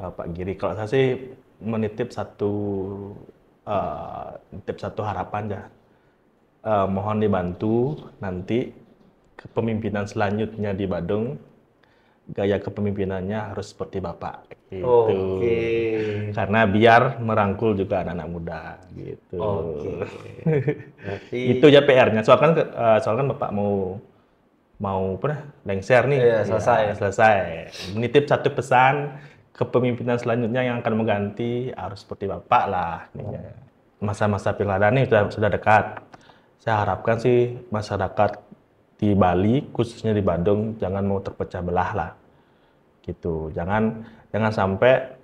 uh, Pak Giri. Kalau saya sih menitip satu uh, eh, tip satu harapan ya. Uh, mohon dibantu nanti kepemimpinan selanjutnya di Badung gaya kepemimpinannya harus seperti bapak gitu. Oke. okay. Karena biar merangkul juga anak-anak muda gitu. Oke. Okay. itu ya PR-nya. Soalnya kan soalnya kan bapak mau mau apa lengser nih. Iya, selesai. Ya, selesai. Menitip satu pesan kepemimpinan selanjutnya yang akan mengganti harus seperti bapak lah masa-masa pilkada ini sudah sudah dekat saya harapkan sih masyarakat di Bali khususnya di Bandung jangan mau terpecah belah lah gitu jangan jangan sampai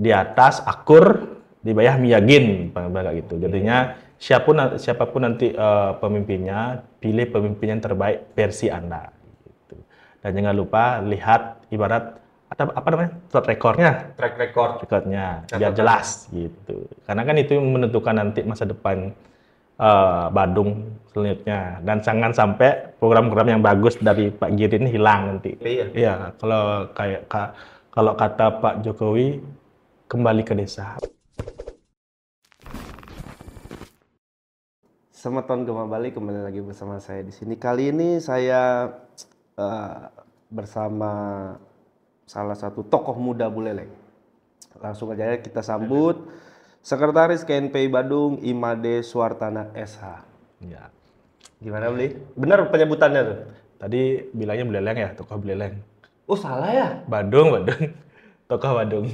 di atas akur di bawah miyagin kayak gitu jadinya siapapun siapapun nanti uh, pemimpinnya pilih pemimpin yang terbaik versi anda gitu. dan jangan lupa lihat ibarat apa, apa namanya track recordnya track record recordnya Catatan. biar jelas gitu karena kan itu menentukan nanti masa depan uh, eh, Badung selanjutnya dan jangan sampai program-program yang bagus dari Pak Girin hilang nanti iya iya kalau kayak ka, kalau kata Pak Jokowi kembali ke desa Selamat tahun kembali kembali lagi bersama saya di sini. Kali ini saya uh, bersama salah satu tokoh muda Buleleng. Langsung aja ya, kita sambut Sekretaris KNP Badung Imade Suartana SH. Ya. Gimana beli? Benar penyebutannya tuh. Tadi bilangnya Buleleng ya, tokoh Buleleng. Oh salah ya? Badung, Badung. Tokoh Badung.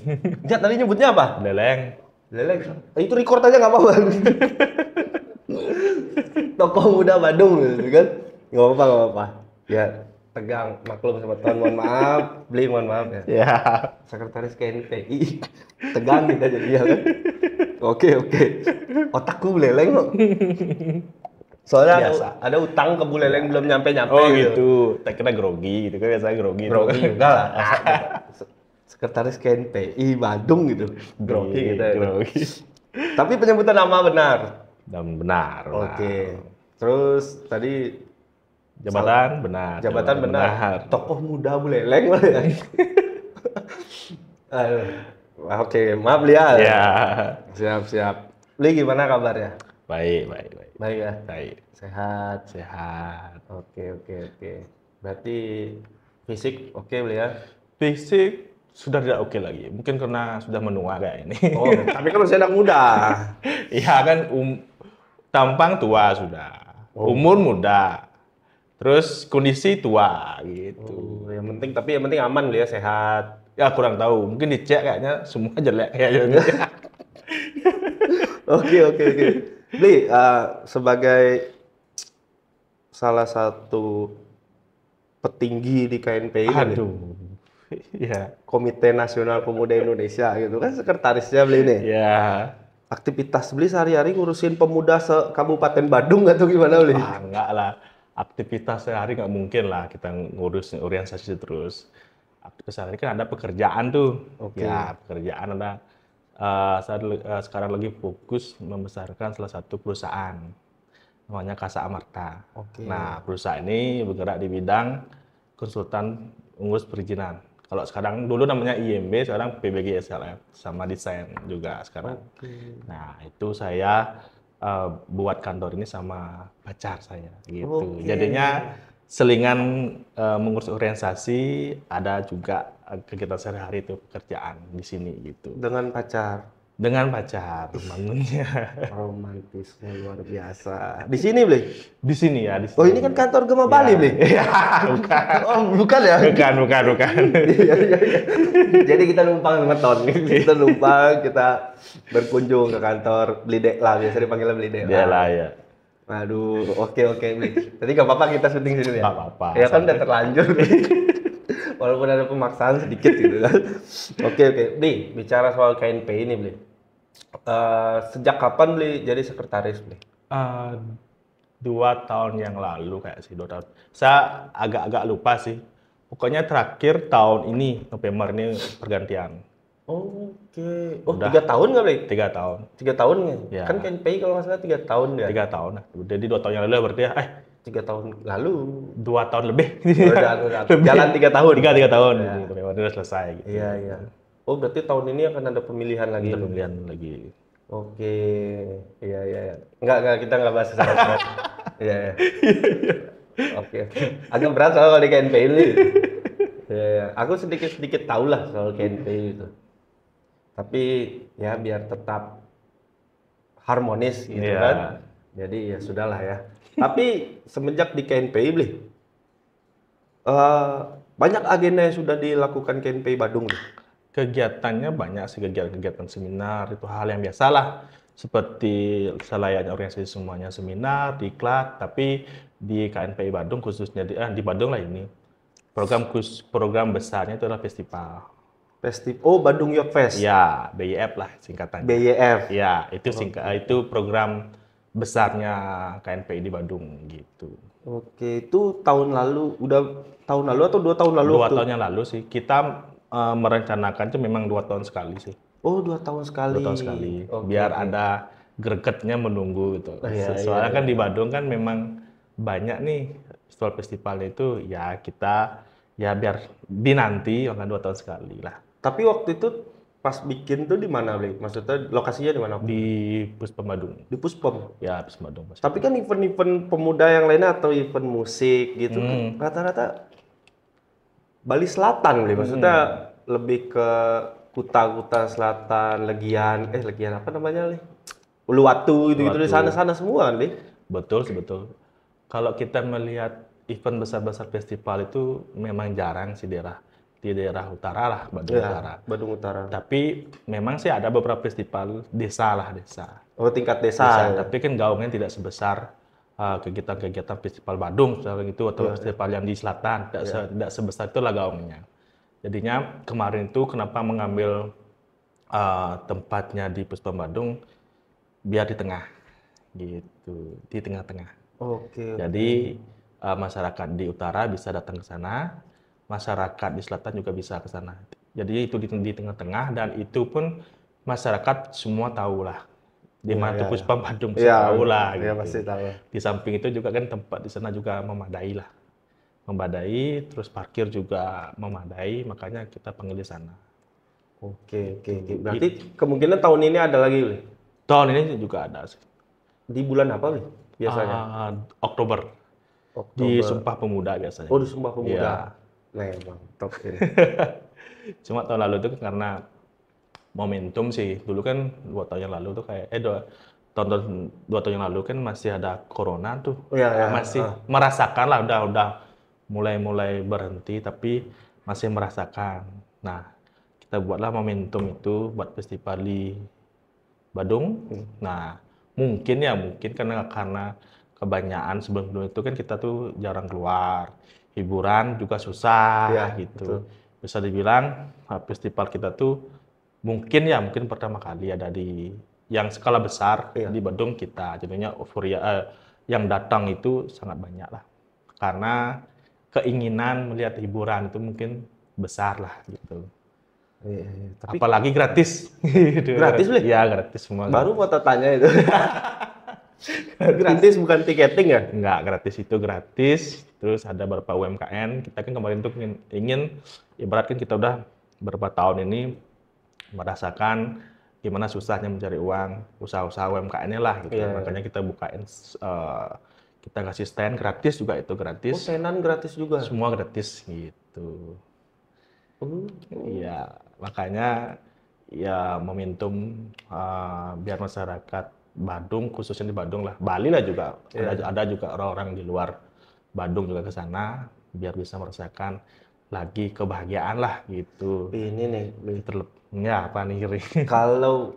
Ya tadi nyebutnya apa? Buleleng. Buleleng. Eh, itu record aja nggak apa-apa. tokoh muda Badung gitu kan. Gak apa-apa, gak apa-apa. Ya, tegang maklum sama tuan mohon maaf beli mohon maaf ya yeah. sekretaris KNPI tegang kita gitu jadi ya kan oke oke otakku beleleng kok soalnya Biasa. ada utang ke buleleng belum nyampe nyampe oh gitu, gitu. kena grogi gitu kan biasanya grogi gitu. grogi enggak lah sekretaris KNPI Bandung gitu grogi iya, gitu grogi tapi penyebutan nama benar dan benar oke okay. terus tadi Jabatan Salah. benar. Jabatan, benar. benar. Tokoh muda buleleng. Oke, maaf Lia. Ya. Siap, siap. Li gimana kabarnya? Baik, baik, baik. Baik ya? Baik. Sehat? Sehat. Oke, oke, oke. Berarti fisik oke okay, ya? Fisik sudah tidak oke okay lagi. Mungkin karena sudah menua kayak ini. Oh, tapi kan masih anak muda. Iya kan um, tampang tua sudah. Oh. Umur muda Terus kondisi tua gitu. Oh, yang penting tapi yang penting aman ya sehat. Ya kurang tahu, mungkin dicek kayaknya semua jelek kayaknya. Oke oke oke. Li uh, eh, sebagai salah satu petinggi di KNPI Aduh. ya. Komite Nasional Pemuda Indonesia gitu kan sekretarisnya beli ini. Ya. Aktivitas beli sehari-hari ngurusin pemuda se Kabupaten Badung atau gimana beli? Ah, enggak lah aktivitas sehari nggak mungkin lah kita ngurus orientasi terus. Aktivitas sehari kan ada pekerjaan tuh. Okay. Ya, pekerjaan ada uh, eh, saya uh, eh, sekarang lagi fokus membesarkan salah satu perusahaan namanya Kasa Amarta. Okay. Nah, perusahaan ini bergerak di bidang konsultan ngurus perizinan. Kalau sekarang dulu namanya IMB, sekarang PBG SLM sama desain juga sekarang. Okay. Nah, itu saya uh, buat kantor ini sama pacar saya gitu. Okay. Jadinya selingan uh, mengurus organisasi, ada juga eh, kegiatan sehari-hari itu pekerjaan di sini gitu. Dengan pacar dengan pacar bangunnya romantisnya luar biasa di sini beli di sini ya di sini. oh ini kan kantor Gema ya. Bali beli ya, bukan oh bukan ya bukan bukan bukan iya, iya, iya. jadi kita numpang ngeton kita numpang kita berkunjung ke kantor beli dek lah biasa dipanggil beli dek lah lah ya aduh oke oke beli tapi gak apa-apa kita syuting sini ya gak apa-apa ya kan udah terlanjur walaupun ada pemaksaan sedikit gitu kan. oke oke, Bli bicara soal kain KNP ini beli. Uh, sejak kapan beli jadi sekretaris beli? Uh, eh, dua tahun yang lalu kayak sih dua tahun. Saya agak-agak lupa sih. Pokoknya terakhir tahun ini November ini pergantian. Oke. Okay. Oh Udah. tiga tahun nggak beli? Tiga tahun. Tiga tahun ya. ya. Kan KNPI kalau nggak salah tiga tahun ya. Tiga tahun. Jadi dua tahun yang lalu berarti ya. Eh tiga tahun lalu dua tahun lebih, dua tahun, lebih. jalan tiga tahun tiga tiga tahun ya. gitu, udah selesai gitu. iya iya Oh, berarti tahun ini akan ada pemilihan lagi. Ada pemilihan lagi. Oke, iya iya. Enggak iya. enggak kita enggak bahas secara iya, iya. iya iya. Oke. Agak berat soal kalau di KNP ini. Iya iya. Aku sedikit-sedikit tahu lah soal KNP itu. Tapi ya biar tetap harmonis gitu yeah. kan. Jadi ya sudahlah ya. Tapi semenjak di KNP ini, uh, banyak agenda yang sudah dilakukan KNP Badung kegiatannya banyak sih kegiatan-kegiatan seminar itu hal yang biasalah seperti selayaknya organisasi semuanya seminar, diklat, tapi di KNPI Bandung khususnya di, eh, di Bandung lah ini program khusus program besarnya itu adalah festival. Festival oh Bandung York Fest. Ya, BYF lah singkatannya. BYF. Ya, itu singkat oh. itu program besarnya KNPI di Bandung gitu. Oke, itu tahun lalu udah tahun lalu atau dua tahun lalu? Dua waktu? tahun yang lalu sih kita uh, merencanakan itu memang dua tahun sekali sih. Oh dua tahun sekali. Dua tahun sekali. Okay. Biar ada gregetnya menunggu gitu. Oh, iya, iya Soalnya iya, kan di iya. Badung kan memang banyak nih festival festival itu ya kita ya biar dinanti ya karena dua tahun sekali lah. Tapi waktu itu pas bikin tuh di mana beli? Maksudnya lokasinya di mana? Di Puspom Badung. Di Puspom. Ya Puspom Badung. Tapi kan event-event pemuda yang lainnya atau event musik gitu rata hmm. rata-rata Bali Selatan kali maksudnya hmm. lebih ke kuta-kuta selatan, Legian, eh Legian apa namanya nih? Uluwatu gitu-gitu di sana-sana semua kan, Betul sebetul. Kalau kita melihat event besar-besar festival itu memang jarang sih daerah di daerah utara lah Badung ya, Utara. Badung Utara. Tapi memang sih ada beberapa festival desa lah desa. Oh tingkat desa. desa ya. Tapi kan gaungnya tidak sebesar Ah, kegiatan-kegiatan festival Badung misalnya itu atau yeah, iya. festival yang di selatan tidak yeah. se, tidak sebesar lah gaungnya. Jadinya kemarin itu kenapa mengambil uh, tempatnya di Puspa Badung biar di tengah gitu, di tengah-tengah. Oke. Okay, Jadi okay. Uh, masyarakat di utara bisa datang ke sana, masyarakat di selatan juga bisa ke sana. Jadi itu di tengah-tengah dan itu pun masyarakat semua tahu lah di mana iya, Matu iya, Puspa iya. Bandung pasti tahu lah. Iya gitu. pasti tahu. Di samping itu juga kan tempat di sana juga memadai lah, memadai. Terus parkir juga memadai, makanya kita panggil di sana. Oke oke. oke. Gitu. Berarti kemungkinan tahun ini ada lagi, Li? Tahun ini juga ada sih. Di bulan apa, Li? Biasanya? Uh, ah, Oktober. Oktober. Di Sumpah Pemuda biasanya. Oh, di Sumpah Pemuda. Nah, ya. Nah, emang top Cuma tahun lalu itu kan karena momentum sih. Dulu kan dua tahun yang lalu tuh kayak eh dua tahun dua tahun yang lalu kan masih ada corona tuh. Ya, ya, masih uh. merasakan lah udah udah mulai-mulai berhenti tapi masih merasakan. Nah, kita buatlah momentum itu buat festival di Badung. Hmm. Nah, mungkin ya mungkin karena karena kebanyakan sebelum itu kan kita tuh jarang keluar hiburan juga susah ya, gitu betul. bisa dibilang ah, festival kita tuh mungkin ya mungkin pertama kali ada di yang skala besar iya. di Bandung kita jadinya euforia eh, yang datang itu sangat banyak lah karena keinginan melihat hiburan itu mungkin besar lah gitu iya, iya. iya. Tapi, apalagi gratis gitu. gratis boleh ya gratis semua baru mau tanya itu gratis. bukan tiketing ya enggak gratis itu gratis terus ada beberapa UMKM kita kan kemarin tuh ingin, ingin ibaratkan kita udah beberapa tahun ini merasakan gimana susahnya mencari uang usaha-usaha umkm inilah lah gitu yeah. Iya, iya. makanya kita bukain uh, kita kasih stand gratis juga itu gratis oh, tenan gratis juga semua gratis gitu oh. iya uh. makanya ya momentum uh, biar masyarakat Badung khususnya di Badung lah Bali lah juga yeah. ada ada juga orang-orang di luar Badung juga ke sana biar bisa merasakan lagi kebahagiaan lah gitu ini nih terlebih Ya, apa nih Ri? Kalau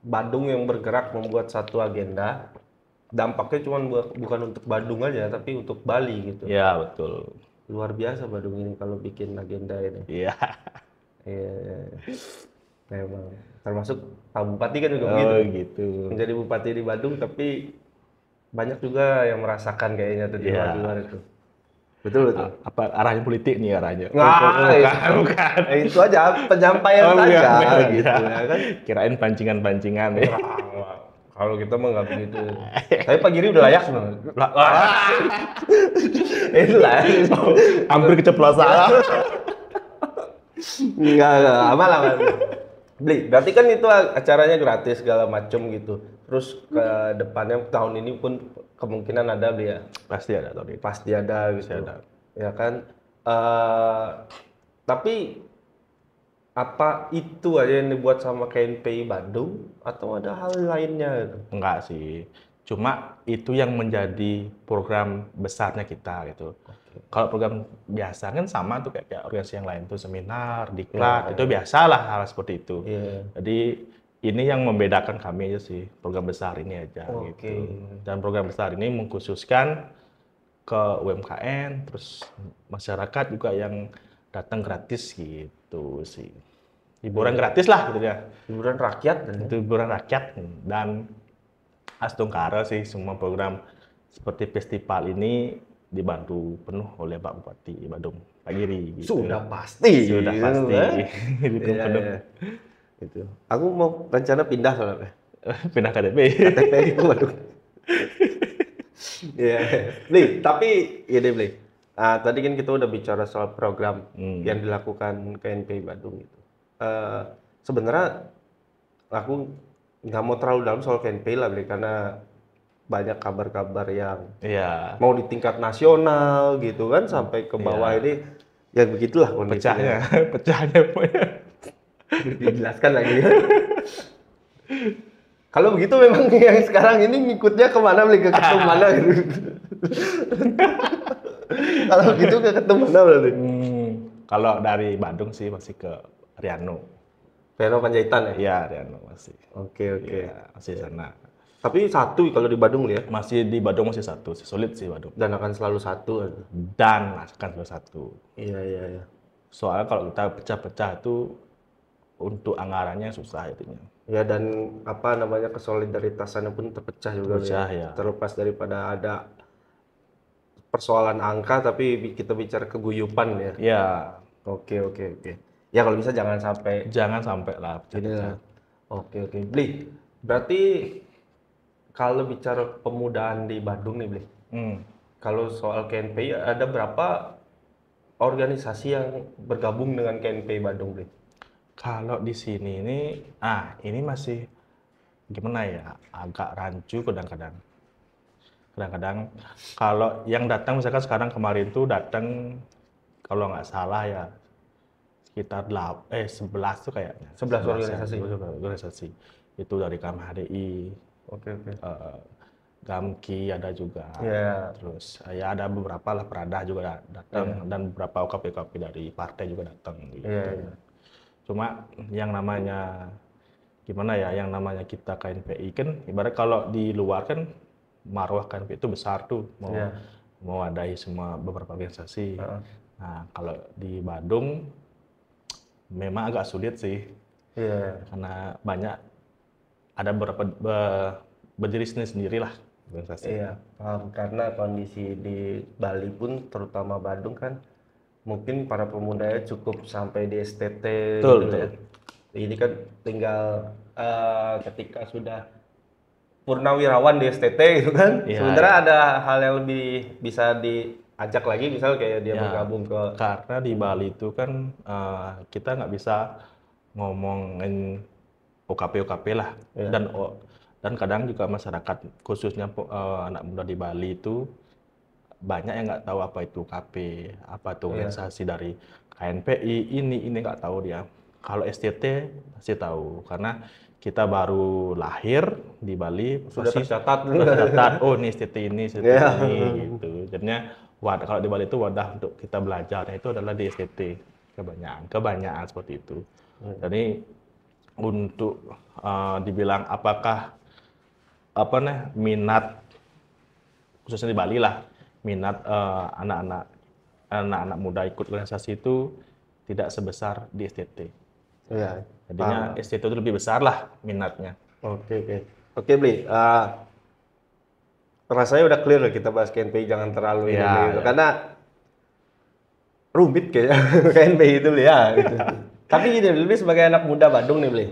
Bandung yang bergerak membuat satu agenda, dampaknya cuma bukan untuk Bandung aja, tapi untuk Bali gitu. Ya, betul. Luar biasa Bandung ini kalau bikin agenda ini. Iya. iya. Iya, iya. Memang. Termasuk Pak Bupati kan juga oh, begitu. gitu. Menjadi Bupati di Bandung, tapi banyak juga yang merasakan kayaknya tuh di luar-luar iya. ya. itu. Betul betul. Apa arahnya politik nih arahnya? Nggak, oh, bukan, oh, oh. itu. bukan. Eh, itu aja penyampaian oh, iya, saja bukan, gitu iya. ya kan. Kirain pancingan-pancingan ya. Kalau kita mah nggak begitu. Tapi Pak Giri udah layak sebenarnya. itu lah. Hampir keceplosan. Enggak, enggak. Aman, aman. Beli. Berarti kan itu acaranya gratis segala macem gitu. Terus ke depannya tahun ini pun kemungkinan ada beli ya. Pasti ada tahun ini. Pasti ada gitu. Pasti ada. Ya kan. Uh, tapi apa itu aja yang dibuat sama KNPI Bandung atau ada hal lainnya gitu? Enggak sih. Cuma itu yang menjadi program besarnya kita gitu. Kalau program biasa kan sama tuh kayak, kayak organisasi yang lain tuh seminar, diklat, ya, itu ya. biasalah hal seperti itu. ya. Jadi ini yang membedakan kami aja sih program besar ini aja okay. gitu dan program besar ini mengkhususkan ke UMKM terus masyarakat juga yang datang gratis gitu sih hiburan iya. gratis lah gitu ya hiburan rakyat dan itu hiburan rakyat dan Astungkara sih semua program seperti festival ini dibantu penuh oleh Pak Bupati Badung Pak Giri gitu. sudah pasti sudah pasti ya, ya. ya. Itu. Aku mau rencana pindah soalnya. pindah KTP. KTP itu waduh. Iya. yeah. tapi ya deh, Bli. Nah, tadi kan kita udah bicara soal program hmm. yang dilakukan KNP Badung itu. Uh, eh, sebenarnya aku nggak mau terlalu dalam soal KNP lah, Bli, karena banyak kabar-kabar yang iya. mau di tingkat nasional gitu kan sampai ke bawah iya. ini ya begitulah kondisinya. Pecahnya, pecahnya dijelaskan lagi kalau begitu memang yang sekarang ini ngikutnya kemana beli ke ketum mana gitu kalau begitu ke ketum mana berarti hmm, kalau dari Bandung sih masih ke Riano Riano Panjaitan ya iya Riano masih oke okay, oke okay. ya, masih sana tapi satu kalau di Bandung ya? Masih di Bandung masih satu, solid sih Bandung Dan akan selalu satu. Kan? Dan akan selalu satu. Iya iya iya. Soalnya kalau kita pecah-pecah itu untuk anggarannya susah intinya. Ya dan apa namanya kesolidaritasannya pun terpecah juga terpecah, ya. ya. Terlepas daripada ada persoalan angka tapi kita bicara keguyupan ya. Iya. Oke oke oke. Ya kalau bisa jangan sampai jangan sampai lah. Iya. Jadi, Oke oke. Beli. berarti kalau bicara pemudaan di Bandung nih beli. Hmm. Kalau soal KNPI ada berapa organisasi yang bergabung dengan KNP Bandung, beli? Kalau di sini ini, ah ini masih gimana ya, agak rancu kadang-kadang. Kadang-kadang kalau yang datang misalkan sekarang kemarin tuh datang kalau nggak salah ya sekitar 8, eh sebelas tuh kayaknya. sebelas 11 organisasi. Ya, organisasi. Itu dari KAM HDI. Oke, okay, oke. Okay. Uh, eh, Gamki ada juga, yeah. terus ya ada beberapa lah Prada juga datang yeah. dan beberapa OKP OKP dari partai juga datang iya, gitu. yeah cuma yang namanya gimana ya yang namanya kita KNPI kan ibarat kalau di luar kan marwah KNPI itu besar tuh mau yeah. mau adai semua beberapa organisasi uh -huh. nah kalau di Bandung memang agak sulit sih yeah. karena banyak ada beberapa be, sendiri sendirilah organisasi iya paham karena kondisi di Bali pun terutama Bandung kan mungkin para pemuda cukup sampai di STT betul, gitu ya. betul. ya. Ini kan tinggal uh, ketika sudah purnawirawan di STT gitu kan. Ya, Sebenarnya ya. ada hal yang lebih bisa diajak lagi misal kayak dia ya, bergabung ke karena di Bali itu kan uh, kita nggak bisa ngomongin OKP OKP lah ya. dan dan kadang juga masyarakat khususnya uh, anak muda di Bali itu banyak yang nggak tahu apa itu KP, apa itu iya. organisasi yeah. dari KNPI, ini ini nggak tahu dia. Kalau STT pasti tahu karena kita baru lahir di Bali sudah pasti, tercatat sudah tercatat oh ini STT ini STT yeah. ini gitu. Jadinya wadah kalau di Bali itu wadah untuk kita belajar itu adalah di STT kebanyakan kebanyakan seperti itu. Hmm. Jadi untuk uh, dibilang apakah apa nih minat khususnya di Bali lah minat eh, anak-anak uh, anak -anak, muda ikut organisasi itu tidak sebesar di STT. Iya. Jadinya STT itu lebih besar lah minatnya. Oke oke oke Bli. Uh, rasanya udah clear loh kita bahas KNPI jangan terlalu ya, ini ya. karena rumit kayak KNPI itu ya. Gitu. Tapi gini, Bli sebagai anak muda Bandung nih Bli.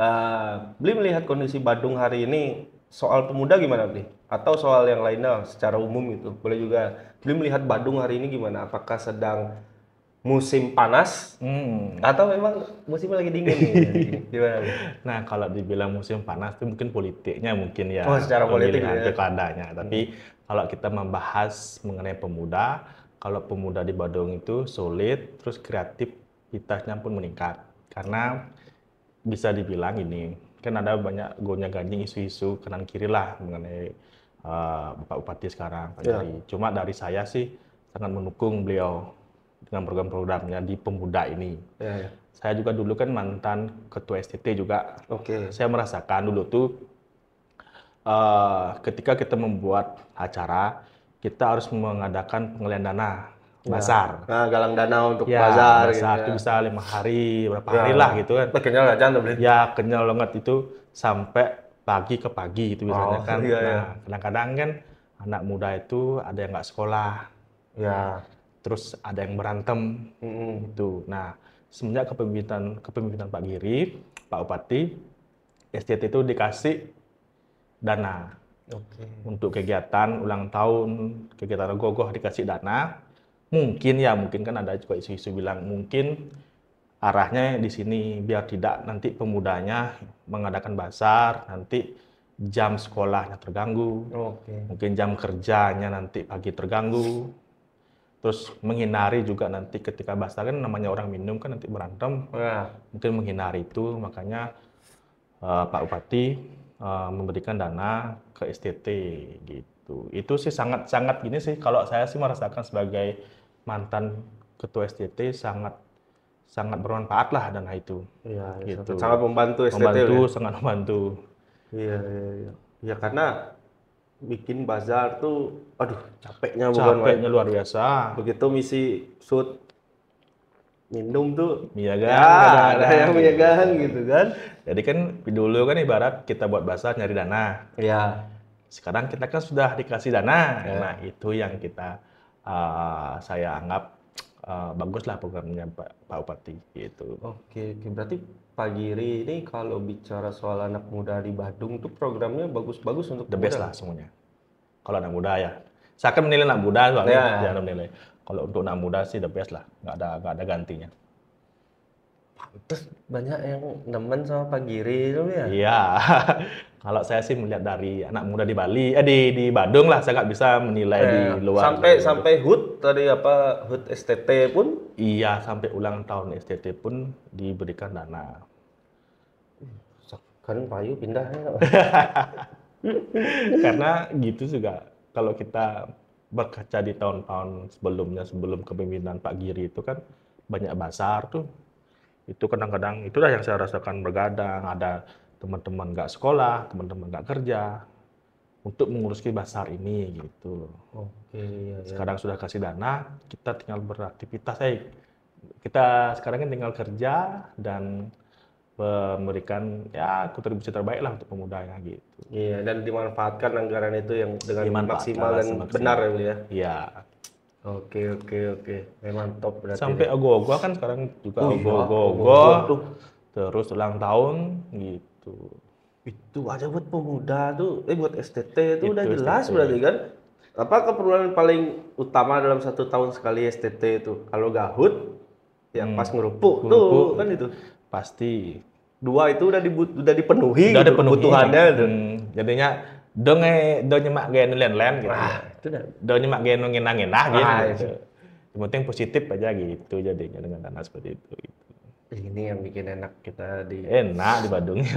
Uh, Bli melihat kondisi Bandung hari ini soal pemuda gimana Bli? Atau soal yang lainnya secara umum itu Boleh juga Beli melihat Badung hari ini gimana? Apakah sedang musim panas hmm. atau memang musim lagi dingin gimana? Nah kalau dibilang musim panas itu mungkin politiknya mungkin ya. Oh secara politik ya. Pilkadanya. Tapi hmm. kalau kita membahas mengenai pemuda, kalau pemuda di Badung itu solid, terus kreatif kreativitasnya pun meningkat. Karena bisa dibilang ini kan ada banyak gonya ganjing isu-isu kanan kiri lah mengenai uh, Bapak Bupati sekarang. Ya. Jadi cuma dari saya sih sangat mendukung beliau dengan program-programnya di pemuda ini. Ya, ya. Saya juga dulu kan mantan ketua STT juga. Oke. Okay. Saya merasakan dulu tuh uh, ketika kita membuat acara kita harus mengadakan pengelian dana Ya. Bazar. Nah, galang dana untuk ya, bazar. Bazar gitu, itu ya. bisa lima hari, berapa ya. hari lah gitu kan. Kenyal aja beli. Ya kenyal banget itu sampai pagi ke pagi itu biasanya oh, kan. Iya, iya, nah, kadang-kadang kan anak muda itu ada yang nggak sekolah. Ya. Terus ada yang berantem. Mm-hmm. Itu. Nah, semenjak kepemimpinan kepemimpinan Pak Giri, Pak Bupati, STT itu dikasih dana. Okay. Untuk kegiatan ulang tahun, kegiatan gogoh dikasih dana mungkin ya mungkin kan ada juga isu-isu bilang mungkin arahnya di sini biar tidak nanti pemudanya mengadakan bazar nanti jam sekolahnya terganggu okay. mungkin jam kerjanya nanti pagi terganggu terus menghindari juga nanti ketika bazar kan namanya orang minum kan nanti berantem yeah. mungkin menghindari itu makanya uh, Pak Bupati uh, memberikan dana ke STT gitu itu sih sangat sangat gini sih kalau saya sih merasakan sebagai mantan ketua STT sangat sangat bermanfaat lah dana itu. ya, ya, gitu. sangat membantu SDT. Membantu, ya? sangat membantu. Iya, iya, iya. Ya karena bikin bazar tuh aduh capeknya bukan capeknya luar biasa. Begitu misi shoot minum tuh miyagan ya, kan? ada, iya yang miyagan kan, gitu kan jadi kan dulu kan ibarat kita buat bazar nyari dana Iya. sekarang kita kan sudah dikasih dana ya. nah itu yang kita uh, saya anggap uh, baguslah programnya Pak, Pak Bupati gitu. Oke, oke, berarti Pak Giri ini kalau bicara soal anak muda di Badung tuh programnya bagus-bagus untuk the muda. best lah semuanya. Kalau anak muda ya, saya akan menilai anak muda soalnya yeah. jangan menilai. Kalau untuk anak muda sih the best lah, nggak ada nggak ada gantinya. Terus banyak yang nemen sama Pak Giri itu ya? Iya. Kalau saya sih melihat dari anak muda di Bali, eh di di Badung lah, saya nggak bisa menilai yeah. di eh, luar. Sampai luar. sampai HUT tadi apa HUT STT pun? Iya, sampai ulang tahun STT pun diberikan dana. Kan Payu pindah ya. Karena gitu juga kalau kita berkaca di tahun-tahun sebelumnya sebelum kepemimpinan Pak Giri itu kan banyak basar tuh itu kadang-kadang itulah yang saya rasakan bergadang ada teman-teman nggak sekolah, teman-teman nggak kerja, untuk mengurus basar ini gitu. Oke. Iya, iya. Sekarang sudah kasih dana, kita tinggal beraktivitas. Eh, kita sekarang kan tinggal kerja dan eh, memberikan ya kontribusi terbaik lah untuk ya gitu. Iya dan dimanfaatkan anggaran itu yang dengan maksimal dan maksimal. benar ya, ya. Iya. Oke oke oke, memang top berarti. Sampai ya. ogoh-ogoh kan sekarang juga oh, iya. ogoh-ogoh. terus ulang tahun gitu itu aja buat pemuda tuh, eh buat STT itu, itu udah jelas STT. berarti kan. Apa keperluan paling utama dalam satu tahun sekali STT itu? Kalau gahut, ya hmm. pas ngerupuk, tuh kan itu. Pasti. Dua itu udah dibut udah dipenuhi udah gitu, dipenuhi. kebutuhannya. Dan gitu. hmm. jadinya dong eh dong nyemak gaya len lain gitu. Ah, itu dah. Dong nyemak gaya gitu. Yang penting positif aja gitu jadinya dengan anak seperti itu. Gitu ini yang bikin enak kita di enak di Badung.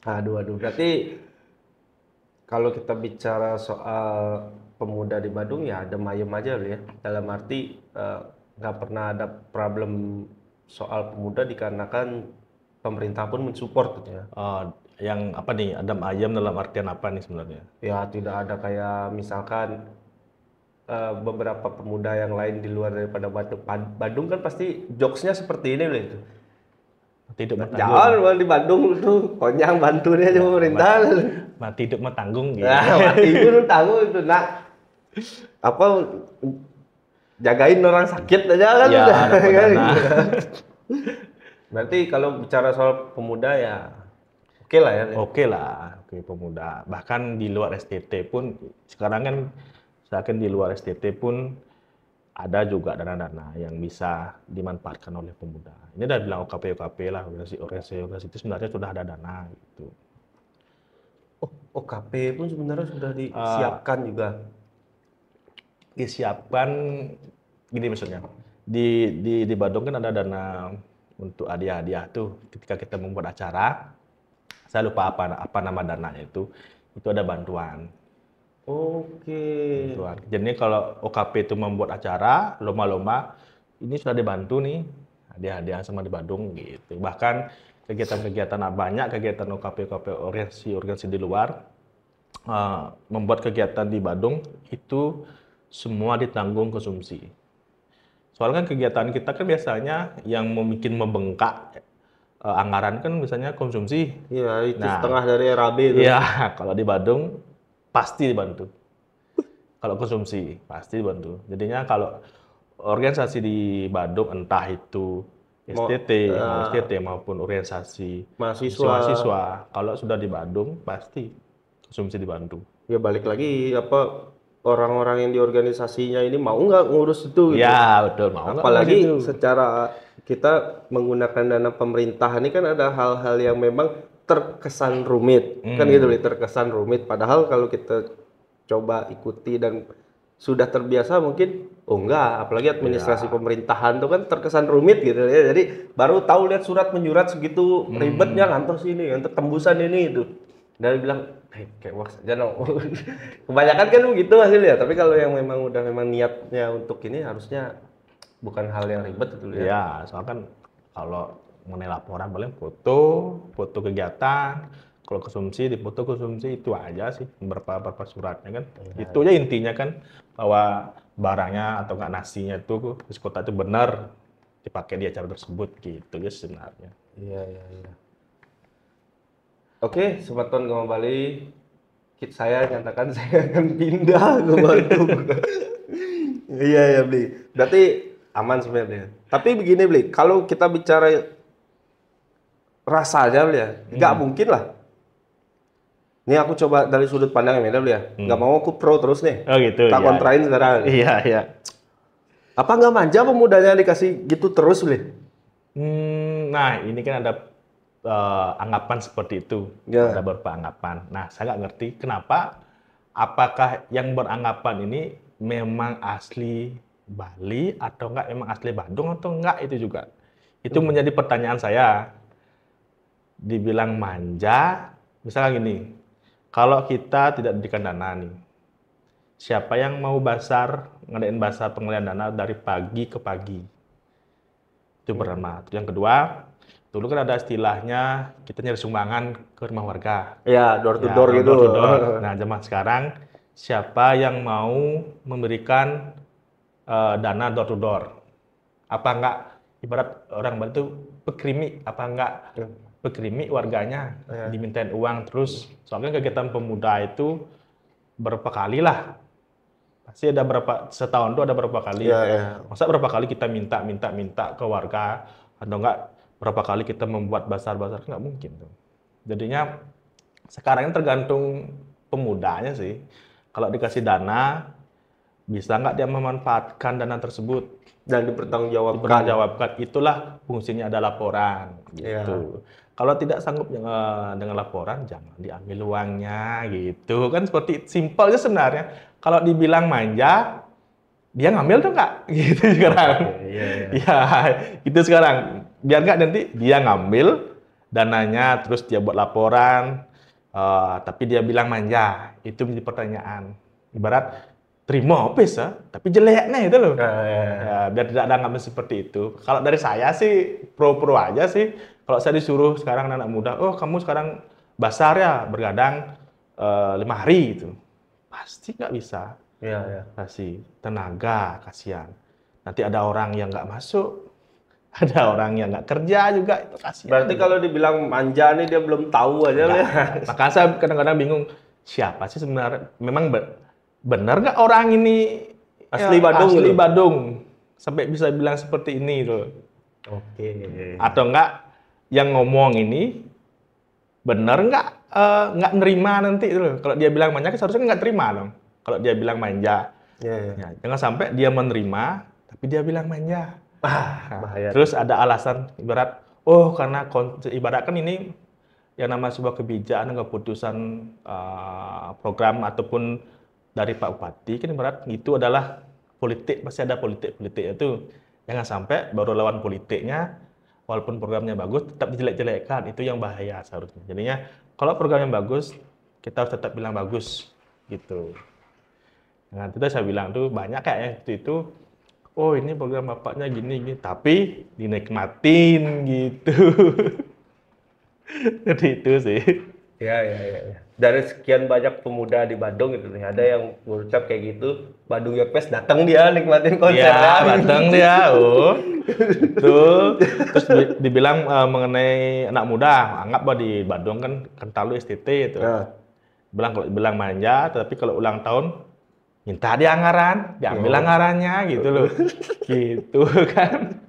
Ya. aduh aduh berarti kalau kita bicara soal pemuda di Badung ya ada mayem aja ya dalam arti eh, nggak uh, pernah ada problem soal pemuda dikarenakan pemerintah pun mensupport gitu ya. Uh, yang apa nih Adam ayam dalam artian apa nih sebenarnya? Ya tidak ada kayak misalkan Eh, beberapa pemuda yang lain di luar daripada Bandung, Bandung kan pasti jokesnya seperti ini loh itu. tidak jalan di Bandung tuh konyang bantunya cuma pemerintah. Mati, tidak hidup matanggung gitu. Nah, mati tuh tanggung itu nak apa jagain orang sakit aja kan ya, Berarti kalau bicara soal pemuda ya oke okay lah ya. Oke okay lah, oke okay, pemuda. Bahkan di luar STT pun sekarang kan Sedangkan di luar STT pun ada juga dana-dana yang bisa dimanfaatkan oleh pemuda. Ini udah bilang OKP OKP lah organisasi organisasi, itu sebenarnya sudah ada dana gitu. Oh, OKP pun sebenarnya sudah disiapkan uh, juga. Disiapkan gini maksudnya. Di di di Badung kan ada dana untuk hadiah-hadiah tuh ketika kita membuat acara. Saya lupa apa apa nama dananya itu. Itu ada bantuan Oke. Okay. Jadi kalau OKP itu membuat acara, lomba-lomba, ini sudah dibantu nih hadiah-hadiah sama di Bandung gitu. Bahkan kegiatan-kegiatan banyak kegiatan OKP OKP organisasi organisasi di luar uh, membuat kegiatan di Bandung itu semua ditanggung konsumsi. Soalnya kan kegiatan kita kan biasanya yang membuat membengkak uh, anggaran kan misalnya konsumsi. Iya, itu nah, setengah dari RAB itu. Iya, kalau di Bandung pasti dibantu. Kalau konsumsi pasti dibantu. Jadinya kalau organisasi di Bandung entah itu STT, mau, uh, eh, STT maupun organisasi mahasiswa. mahasiswa, kalau sudah di Bandung pasti konsumsi dibantu. Ya balik lagi apa orang-orang yang di organisasinya ini mau nggak ngurus itu? Gitu. Ya betul mau. Apalagi secara kita menggunakan dana pemerintah ini kan ada hal-hal yang memang terkesan rumit kan hmm. kan gitu loh terkesan rumit padahal kalau kita coba ikuti dan sudah terbiasa mungkin oh enggak apalagi administrasi ya. pemerintahan tuh kan terkesan rumit gitu ya jadi baru tahu lihat surat menyurat segitu hmm. ribetnya kantor sini yang tembusan ini itu dan bilang hey, eh, kayak wax aja no. kebanyakan kan begitu hasilnya tapi kalau yang memang udah memang niatnya untuk ini harusnya bukan hal yang ribet gitu ya, ya soalnya kan kalau mengenai laporan paling foto, foto kegiatan, kalau konsumsi di foto konsumsi itu aja sih beberapa beberapa suratnya kan. Ya, itu aja intinya kan bahwa barangnya atau nggak nasinya itu kota itu benar dipakai di acara tersebut gitu ya sebenarnya. Iya iya iya. Oke, sobat Ton kembali kit saya nyatakan saya akan pindah ke Bandung. iya iya beli Berarti aman sebenarnya. Tapi begini beli kalau kita bicara rasanya beliau ya. nggak hmm. mungkin lah ini aku coba dari sudut pandang yang beliau ya. hmm. nggak mau aku pro terus nih oh gitu tak iya, kontrain iya. sekarang iya iya apa nggak manja pemudanya dikasih gitu terus beliau hmm, nah ini kan ada uh, anggapan seperti itu ya. ada beberapa anggapan nah saya nggak ngerti kenapa apakah yang beranggapan ini memang asli Bali atau enggak memang asli Bandung atau enggak itu juga itu hmm. menjadi pertanyaan saya dibilang manja, misalnya gini, kalau kita tidak diberikan dana nih, siapa yang mau basar, ngadain basar pengalian dana dari pagi ke pagi? Itu pertama. Yang kedua, dulu kan ada istilahnya kita nyari sumbangan ke rumah warga. Iya, door to ya, door gitu. Door Nah, zaman sekarang siapa yang mau memberikan uh, dana door to door? Apa enggak ibarat orang baru itu pekrimi apa enggak? Hmm berkerimik warganya yeah. dimintain uang terus soalnya kegiatan pemuda itu berapa kali lah pasti ada berapa setahun tuh ada berapa kali yeah, yeah. masa berapa kali kita minta minta minta ke warga atau enggak berapa kali kita membuat basar basar nggak mungkin tuh jadinya sekarang ini tergantung pemudanya sih kalau dikasih dana bisa nggak dia memanfaatkan dana tersebut dan dipertanggungjawabkan. Dipertanggungjawabkan itulah fungsinya ada laporan iya. gitu. Yeah. Kalau tidak sanggup eh, dengan laporan, jangan diambil uangnya gitu. Kan seperti simpelnya sebenarnya. Kalau dibilang manja, dia ngambil tuh nggak? Gitu sekarang. Iya, iya. ya, gitu sekarang. Biar nggak nanti dia ngambil dananya, terus dia buat laporan, uh, tapi dia bilang manja. Itu menjadi pertanyaan. Ibarat terima opis ah. tapi jeleknya itu loh. Ya, ya, ya. ya, biar tidak ada ngambil seperti itu. Kalau dari saya sih pro-pro aja sih. Kalau saya disuruh sekarang anak muda, oh kamu sekarang basar ya bergadang uh, lima hari itu, pasti nggak bisa. Iya, iya. Pasti tenaga kasihan. Nanti ada orang yang nggak masuk, ada orang yang nggak kerja juga itu kasihan. Berarti kalau dibilang manja nih dia belum tahu aja. Makanya saya kadang-kadang bingung siapa sih sebenarnya. Memang benar nggak orang ini asli ya, Badung asli gitu? Badung sampai bisa bilang seperti ini loh gitu. oke okay. atau nggak yang ngomong ini benar nggak eh, nggak uh, nerima nanti gitu loh kalau dia bilang manja seharusnya nggak terima dong kalau dia bilang manja yeah, yeah. Ya, jangan sampai dia menerima tapi dia bilang manja ah, nah, bahaya terus ada alasan ibarat oh karena ibarat kan ini yang nama sebuah kebijakan keputusan uh, program ataupun dari Pak Bupati kan berat itu adalah politik pasti ada politik-politik itu jangan sampai baru lawan politiknya walaupun programnya bagus tetap dijelek-jelekkan itu yang bahaya seharusnya jadinya kalau programnya bagus kita harus tetap bilang bagus gitu nah itu saya bilang tuh banyak kayaknya itu itu oh ini program bapaknya gini gini tapi dinikmatin gitu jadi itu sih Ya, ya, ya, ya. Dari sekian banyak pemuda di Bandung gitu nih, ada yang ngucap kayak gitu, Bandung pes datang dia nikmatin konser. Ya, datang dia. Oh. Tuh. Terus di, dibilang uh, mengenai anak muda, anggap bahwa di Bandung kan kental lu STT itu. Ya. Bilang kalau bilang manja, tapi kalau ulang tahun minta dia anggaran, diambil ya. anggarannya gitu loh. gitu kan.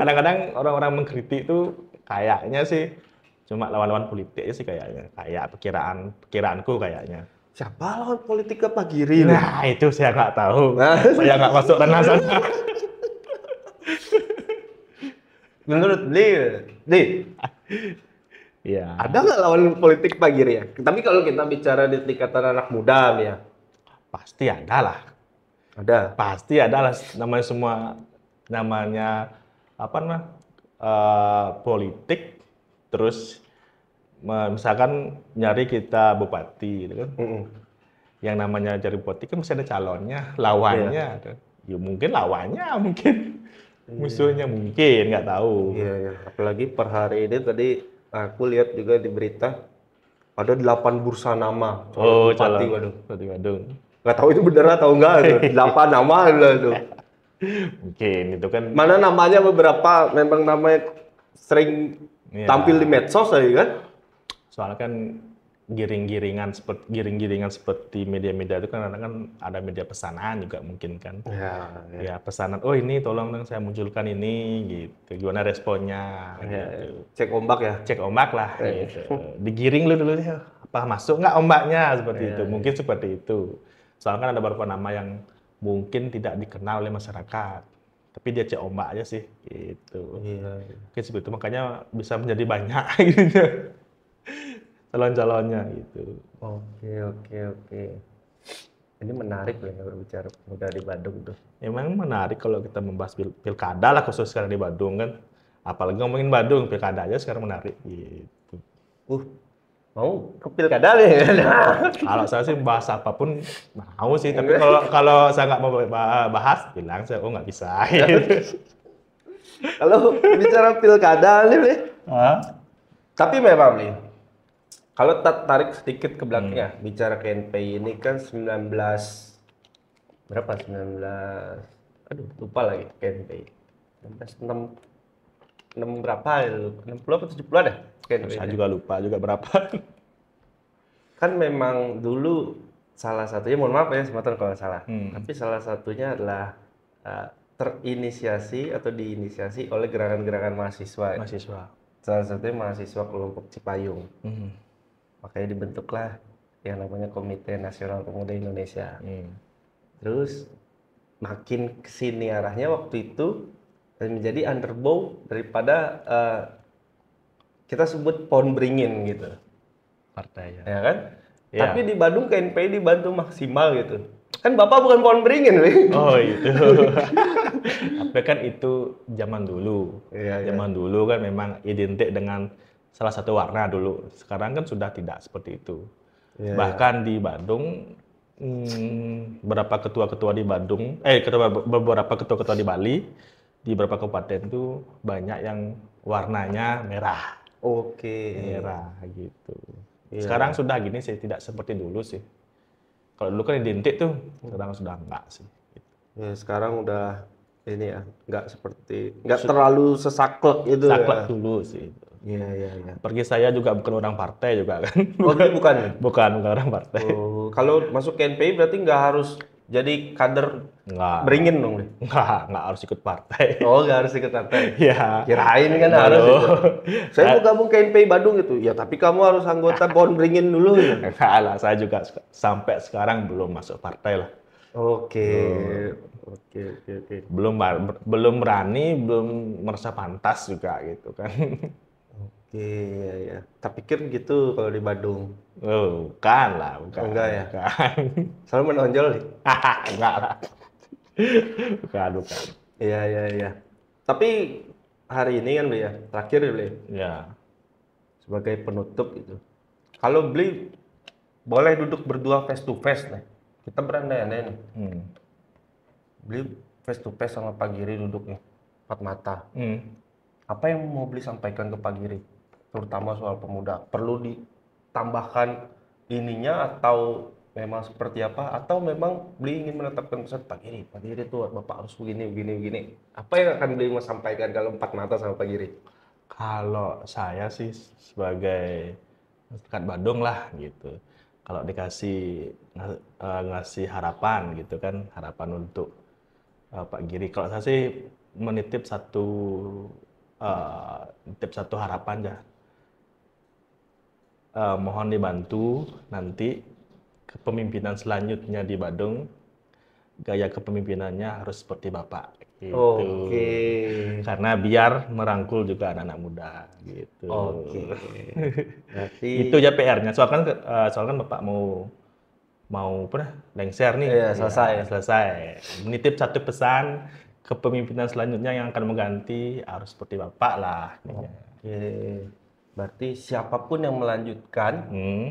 Kadang-kadang orang-orang mengkritik tuh kayaknya sih Cuma lawan-lawan politik sih kayaknya. Kayak perkiraan perkiraanku kayaknya. Siapa lawan politik ke Giri? Nah, itu saya nggak tahu. Nah, saya nggak masuk ranah sana. Menurut Li, Li, ya Ada nggak lawan politik Pak Giri ya? Tapi kalau kita bicara di tingkatan anak muda ya, pasti ada lah. Ada. Pasti ada lah. Namanya semua namanya apa namanya uh, politik terus misalkan nyari kita bupati gitu kan mm hmm yang namanya cari bupati kan mesti ada calonnya lawannya yeah. Gitu. ya mungkin lawannya mungkin yeah. musuhnya mungkin nggak tahu iya yeah, yeah. apalagi per hari ini tadi aku lihat juga di berita ada delapan bursa nama calon oh, bupati calon. Wadung. Bupati Wadung. nggak tahu itu bener atau enggak itu. delapan nama itu. Gitu. Mungkin itu kan. Mana namanya beberapa memang namanya sering yeah. tampil di medsos aja kan soalnya kan giring-giringan seperti giring-giringan seperti media-media itu kan kadang kan ada media pesanan juga mungkin kan ya, ya. ya pesanan oh ini tolong dong saya munculkan ini gitu gimana responnya kan ya, gitu. cek ombak ya cek ombak lah ya. gitu. digiring lu dulu deh apa masuk nggak ombaknya seperti ya, itu ya. mungkin seperti itu soalnya kan ada beberapa nama yang mungkin tidak dikenal oleh masyarakat tapi dia cek ombak aja sih gitu iya. mungkin seperti itu makanya bisa menjadi banyak gitu calon-calonnya gitu oke oke oke ini menarik loh ya, kalau bicara pemuda di Bandung tuh ya, emang menarik kalau kita membahas pil pilkada lah khusus sekarang di Bandung kan apalagi ngomongin Bandung pilkada aja sekarang menarik gitu uh mau ke pilkada nih. kalau saya sih bahas apapun mau sih, tapi kalau kalau saya nggak mau bahas, bilang saya oh nggak bisa. kalau bicara pilkada nih, nih. tapi memang nih, kalau tarik sedikit ke belakangnya, hmm. bicara KNPI ini kan 19 berapa 19 aduh lupa lagi KNPI 19 enam enam berapa enam puluh atau tujuh puluh ada ya? gitu, saya ya. juga lupa juga berapa kan memang dulu salah satunya mohon maaf ya sematan kalau salah hmm. tapi salah satunya adalah uh, terinisiasi atau diinisiasi oleh gerakan-gerakan mahasiswa mahasiswa salah satunya mahasiswa kelompok Cipayung hmm. makanya dibentuklah yang namanya Komite Nasional Pemuda Indonesia hmm. terus makin kesini arahnya waktu itu dan menjadi underbow daripada uh, kita sebut pohon beringin gitu partai ya, ya kan ya. tapi di Bandung KNP dibantu maksimal gitu kan bapak bukan pohon beringin oh itu, tapi kan itu zaman dulu ya, zaman ya. dulu kan memang identik dengan salah satu warna dulu sekarang kan sudah tidak seperti itu ya, bahkan ya. di Bandung hmm, beberapa ketua-ketua di Bandung eh ketua beberapa ketua-ketua di Bali di beberapa kabupaten itu banyak yang warnanya merah. Oke. Merah gitu. Yeah. Sekarang sudah gini sih, tidak seperti dulu sih. Kalau dulu kan identik tuh, sekarang sudah enggak sih. Gitu. Ya, sekarang udah ini ya, enggak seperti enggak terlalu sesaklek itu. Ya. Saklek ya. dulu sih. Iya iya iya. Pergi saya juga bukan orang partai juga kan. Oh, bukan. Ya? bukan bukan orang partai. Oh, kalau masuk KNPI berarti enggak harus jadi kader nggak beringin dong deh nggak nggak harus ikut partai oh nggak harus ikut partai ya kirain kan harus itu. saya mau gabung ke NPI Badung gitu ya tapi kamu harus anggota pon beringin dulu ya nggak lah saya juga sampai sekarang belum masuk partai lah oke oke oke belum belum berani belum merasa pantas juga gitu kan Iya, iya. tapi pikir kan gitu kalau di Bandung. Oh, bukan lah, bukan. Oh, enggak ya? Bukan. Selalu menonjol nih. enggak lah. bukan, bukan. Iya, iya, iya. Tapi hari ini kan beli ya, terakhir ya, beli. Iya. Sebagai penutup gitu. Kalau beli boleh duduk berdua face to face nih. Kita berandai-andai nih. Hmm. Beli face to face sama Pak Giri duduk nih, empat mata. Hmm. Apa yang mau beli sampaikan ke Pak Giri? terutama soal pemuda perlu ditambahkan ininya atau memang seperti apa atau memang beli ingin menetapkan pesan Pak Giri Pak Giri tuh Bapak harus begini begini begini apa yang akan beli mau sampaikan kalau empat mata sama Pak Giri kalau saya sih sebagai dekat Bandung lah gitu kalau dikasih eh, ngasih harapan gitu kan harapan untuk eh, Pak Giri kalau saya sih menitip satu uh, eh, menitip satu harapan ya uh, mohon dibantu nanti kepemimpinan selanjutnya di Badung gaya kepemimpinannya harus seperti bapak gitu. Oke. Okay. Karena biar merangkul juga anak-anak muda gitu. Oke. Okay. Berarti... itu ya PR-nya. Soalnya kan uh, eh, soalnya kan bapak mau mau pernah lengser nih. Iya, selesai. Ya, selesai. Menitip satu pesan kepemimpinan selanjutnya yang akan mengganti harus seperti bapak lah. Oke. Okay. Berarti siapapun yang melanjutkan, hmm.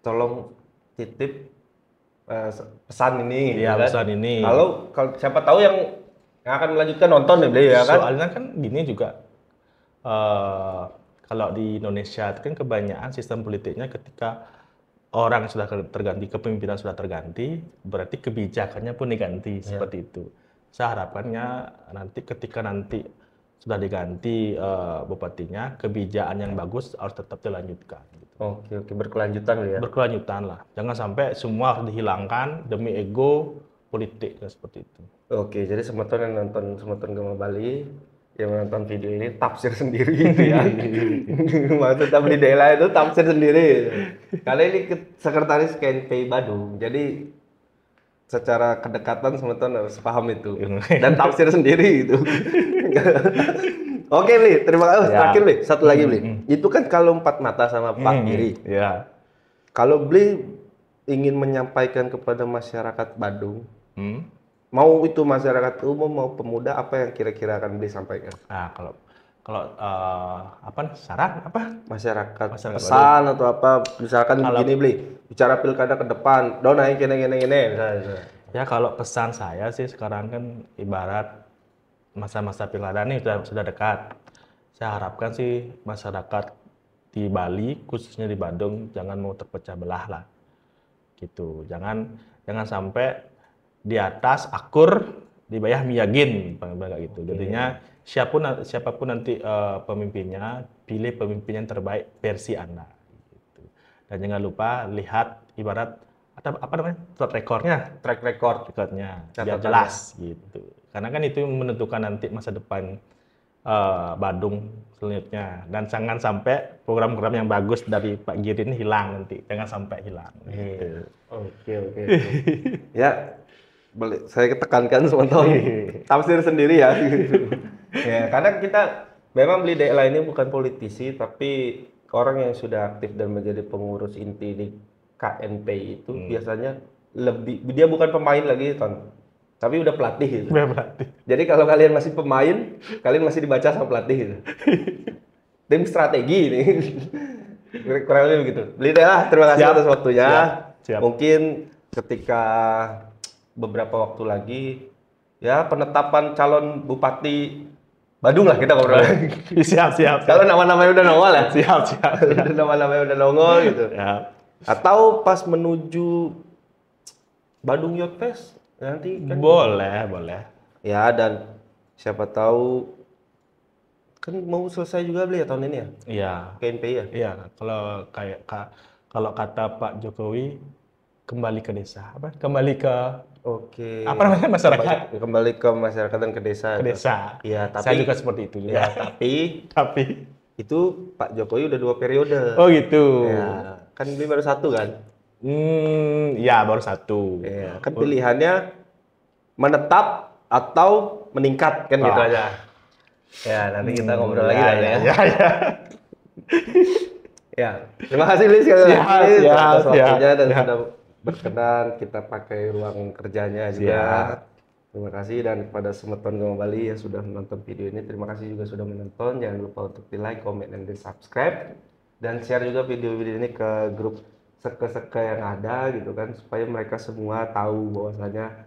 tolong titip uh, pesan ini. Iya, gitu kan? pesan ini. Kalau kalau siapa tahu yang, yang akan melanjutkan nonton deh ya kan. Soalnya kan gini juga uh, kalau di Indonesia kan kebanyakan sistem politiknya ketika orang sudah terganti, kepemimpinan sudah terganti, berarti kebijakannya pun diganti ya. seperti itu. Saya harapannya nanti ketika nanti sudah diganti uh, bupatinya, kebijakan yang bagus harus tetap dilanjutkan. Gitu. Oke oke berkelanjutan ya. Berkelanjutan lah, jangan sampai semua harus dihilangkan demi ego politik dan seperti itu. Oke, jadi semeton yang nonton semeton Gema Bali yang menonton video ini tafsir sendiri gitu ya. Maksudnya beli Dela itu tafsir sendiri. Kali ini sekretaris KNP Badung, jadi secara kedekatan sama Tuhan harus paham itu iya. dan tafsir sendiri itu. Oke Li, terima kasih. Oh, ya. Terakhir Li, satu lagi Li. Hmm, -hmm. Itu kan kalau empat mata sama empat mm -hmm. kiri. Ya. Kalau beli ingin menyampaikan kepada masyarakat Badung, hmm. mau itu masyarakat umum mau pemuda, apa yang kira-kira akan beli sampaikan? Ah, kalau kalau uh, apa saran apa masyarakat, masyarakat pesan atau apa misalkan kalau, begini beli bicara pilkada ke depan do naik gini gini gini gitu. ya kalau pesan saya sih sekarang kan ibarat masa-masa pilkada ini sudah sudah dekat saya harapkan sih masyarakat di Bali khususnya di Bandung jangan mau terpecah belah lah gitu jangan jangan sampai di atas akur dibayar miyagin kayak gitu jadinya okay siapapun siapapun nanti uh, pemimpinnya, pilih pemimpin yang terbaik versi Anda. Gitu. Dan jangan lupa lihat ibarat ada apa namanya track recordnya, track record recordnya, biar jelas gitu. Karena kan itu menentukan nanti masa depan uh, eh, Badung selanjutnya. Dan jangan sampai program-program yang bagus dari Pak Girin hilang nanti. Jangan sampai hilang. Gitu. Gitu. Oke oke. ya Ya, saya tekankan teman-teman. Tafsir sendiri ya. ya karena kita memang beli DLA ini bukan politisi tapi orang yang sudah aktif dan menjadi pengurus inti di KNP itu hmm. biasanya lebih dia bukan pemain lagi ton tapi udah pelatih gitu. Ya, pelatih. Jadi kalau kalian masih pemain, kalian masih dibaca sama pelatih gitu. Tim strategi ini. Kurang lebih begitu. Beli deh lah, terima kasih Siap. atas waktunya. Siap. Siap. Mungkin ketika beberapa waktu lagi ya penetapan calon bupati Badung lah kita ngobrol. siap, siap. Kalau nama-namanya udah nongol ya? Siap, siap. siap. nama-namanya udah nongol gitu. Ya. Atau pas menuju Badung Yacht Fest nanti kan boleh, juga. boleh. Ya dan siapa tahu kan mau selesai juga beli ya tahun ini ya? Iya. KNP ya? Iya, kalau kayak kalau kata Pak Jokowi kembali ke desa apa? Kembali ke Oke. Apa namanya masyarakat? Kembali, ke masyarakat dan ke desa. Ke desa. Iya, tapi saya juga seperti itu juga. Ya, tapi tapi itu Pak Jokowi udah dua periode. Oh gitu. Ya, kan ini baru satu kan? Hmm, ya baru satu. Ya, kan pilihannya menetap atau meningkat kan oh. gitu ah. aja. Ya, nanti kita hmm, ngobrol iya, ya, lagi iya, iya, ya, lah ya. Ya, ya. ya. Terima kasih Lis, ya, ya, atas waktunya ya, dan ya. sudah berkenan kita pakai ruang kerjanya juga Ya. Terima kasih dan kepada Semeton Gama Bali yang sudah menonton video ini, terima kasih juga sudah menonton. Jangan lupa untuk di like, comment, dan di subscribe dan share juga video-video ini ke grup seke-seke yang ada gitu kan supaya mereka semua tahu bahwasanya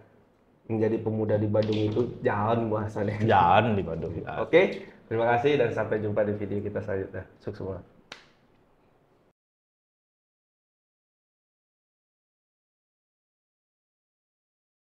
menjadi pemuda di Bandung itu jalan bahasanya. Jalan di Bandung. Ya. Oke, terima kasih dan sampai jumpa di video kita selanjutnya. Sukses semua.